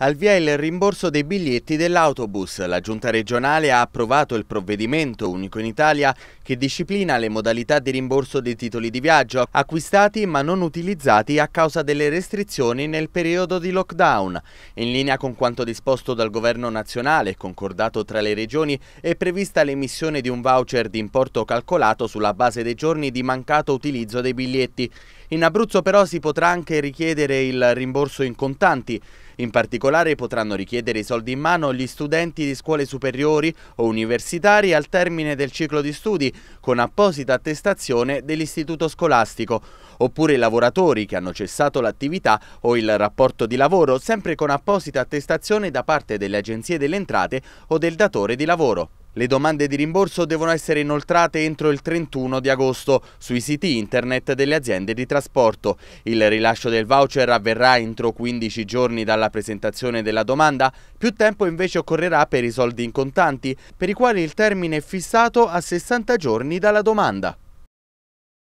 Al via il rimborso dei biglietti dell'autobus. La Giunta regionale ha approvato il provvedimento unico in Italia che disciplina le modalità di rimborso dei titoli di viaggio acquistati ma non utilizzati a causa delle restrizioni nel periodo di lockdown. In linea con quanto disposto dal governo nazionale, concordato tra le regioni, è prevista l'emissione di un voucher di importo calcolato sulla base dei giorni di mancato utilizzo dei biglietti. In Abruzzo però si potrà anche richiedere il rimborso in contanti. In particolare potranno richiedere i soldi in mano gli studenti di scuole superiori o universitari al termine del ciclo di studi con apposita attestazione dell'istituto scolastico, oppure i lavoratori che hanno cessato l'attività o il rapporto di lavoro sempre con apposita attestazione da parte delle agenzie delle entrate o del datore di lavoro. Le domande di rimborso devono essere inoltrate entro il 31 di agosto sui siti internet delle aziende di trasporto. Il rilascio del voucher avverrà entro 15 giorni dalla presentazione della domanda, più tempo invece occorrerà per i soldi in contanti, per i quali il termine è fissato a 60 giorni dalla domanda.